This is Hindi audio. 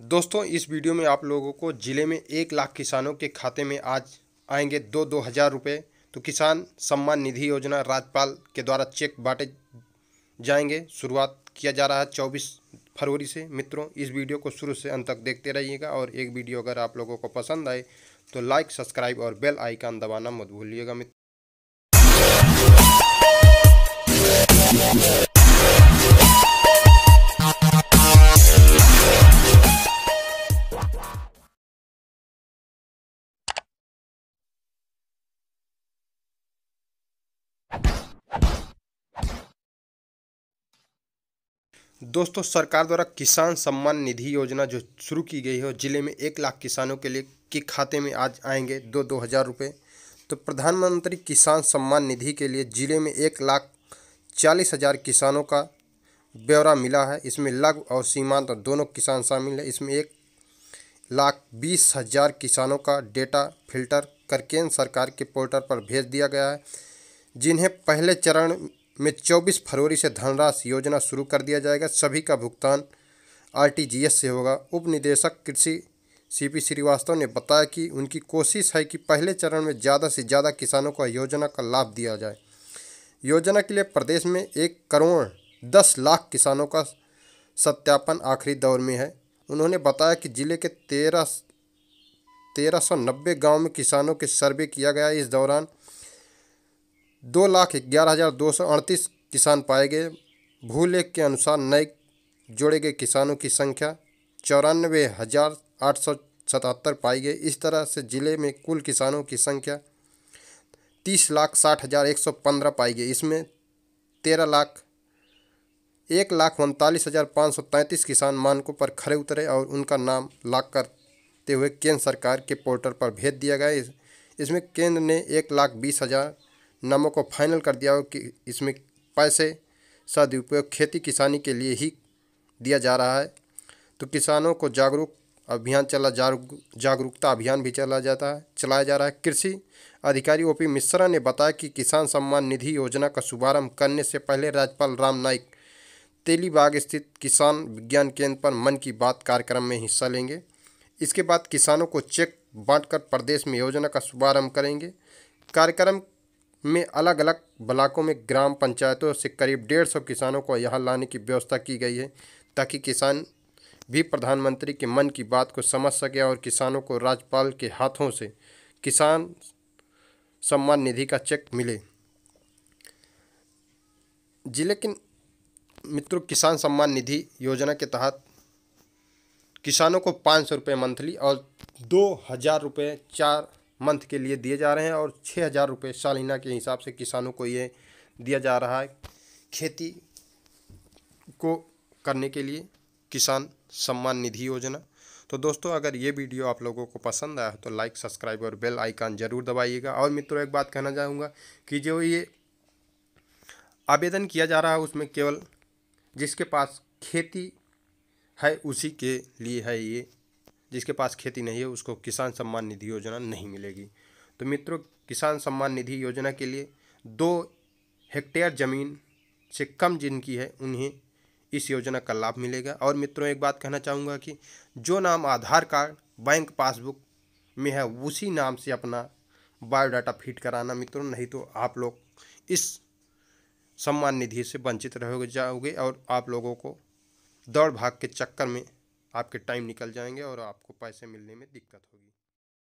दोस्तों इस वीडियो में आप लोगों को ज़िले में एक लाख किसानों के खाते में आज आएंगे दो दो हज़ार रुपये तो किसान सम्मान निधि योजना राज्यपाल के द्वारा चेक बांटे जाएंगे शुरुआत किया जा रहा है चौबीस फरवरी से मित्रों इस वीडियो को शुरू से अंत तक देखते रहिएगा और एक वीडियो अगर आप लोगों को पसंद आए तो लाइक सब्सक्राइब और बेल आइकन दबाना मत भूलिएगा मित्र दोस्तों सरकार द्वारा किसान सम्मान निधि योजना जो शुरू की गई है जिले में एक लाख किसानों के लिए के खाते में आज आएंगे दो दो हज़ार रुपये तो प्रधानमंत्री किसान सम्मान निधि के लिए जिले में एक लाख चालीस हज़ार किसानों का ब्यौरा मिला है इसमें लघु और सीमांत दोनों किसान शामिल है इसमें एक लाख बीस हज़ार किसानों का डेटा फिल्टर कर केंद्र सरकार के पोर्टल पर भेज दिया गया है जिन्हें पहले चरण में 24 फरवरी से धनराशि योजना शुरू कर दिया जाएगा सभी का भुगतान आरटीजीएस से होगा उप निदेशक कृषि सीपी श्रीवास्तव ने बताया कि उनकी कोशिश है कि पहले चरण में ज़्यादा से ज़्यादा किसानों को योजना का लाभ दिया जाए योजना के लिए प्रदेश में एक करोड़ दस लाख किसानों का सत्यापन आखिरी दौर में है उन्होंने बताया कि जिले के तेरह तेरह सौ नब्बे गाँव में किसानों के सर्वे किया गया इस दौरान दो लाख ग्यारह हज़ार दो सौ अड़तीस किसान पाए गए भूलेख के अनुसार नए जोड़े गए किसानों की संख्या चौरानवे हज़ार आठ सौ सतहत्तर पाई गई इस तरह से ज़िले में कुल किसानों की संख्या तीस लाख साठ हज़ार एक सौ पंद्रह पाई गई इसमें तेरह लाख एक लाख उनतालीस हज़ार पाँच सौ तैंतीस किसान मानकों पर खड़े उतरे और उनका नाम लाक करते हुए केंद्र सरकार के पोर्टल पर भेज दिया गया इसमें केंद्र ने एक लाख बीस हज़ार नामों को फाइनल कर दिया हो कि इसमें पैसे सदुपयोग खेती किसानी के लिए ही दिया जा रहा है तो किसानों को जागरूक अभियान चला जागरूकता अभियान भी चला जाता है चलाया जा रहा है कृषि अधिकारी ओपी मिश्रा ने बताया कि किसान सम्मान निधि योजना का शुभारंभ करने से पहले राज्यपाल राम नाईक तेलीबाग स्थित किसान विज्ञान केंद्र पर मन की बात कार्यक्रम में हिस्सा लेंगे इसके बाद किसानों को चेक बांटकर प्रदेश में योजना का शुभारंभ करेंगे कार्यक्रम में अलग अलग ब्लाकों में ग्राम पंचायतों से करीब डेढ़ सौ किसानों को यहाँ लाने की व्यवस्था की गई है ताकि किसान भी प्रधानमंत्री के मन की बात को समझ सके और किसानों को राज्यपाल के हाथों से किसान सम्मान निधि का चेक मिले जिले के मित्रों किसान सम्मान निधि योजना के तहत किसानों को पाँच सौ रुपये मंथली और दो हज़ार रुपये चार मंथ के लिए दिए जा रहे हैं और छः हज़ार रुपये सालाना के हिसाब से किसानों को ये दिया जा रहा है खेती को करने के लिए किसान सम्मान निधि योजना तो दोस्तों अगर ये वीडियो आप लोगों को पसंद आया तो लाइक सब्सक्राइब और बेल आइकन ज़रूर दबाइएगा और मित्रों एक बात कहना चाहूँगा कि जो ये आवेदन किया जा रहा है उसमें केवल जिसके पास खेती है उसी के लिए है ये जिसके पास खेती नहीं है उसको किसान सम्मान निधि योजना नहीं मिलेगी तो मित्रों किसान सम्मान निधि योजना के लिए दो हेक्टेयर ज़मीन से कम जिनकी है उन्हें इस योजना का लाभ मिलेगा और मित्रों एक बात कहना चाहूँगा कि जो नाम आधार कार्ड बैंक पासबुक में है उसी नाम से अपना बायोडाटा फिट कराना मित्रों नहीं तो आप लोग इस सम्मान निधि से वंचित रहोगे जाओगे और आप लोगों को दौड़ भाग के चक्कर में आपके टाइम निकल जाएंगे और आपको पैसे मिलने में दिक्कत होगी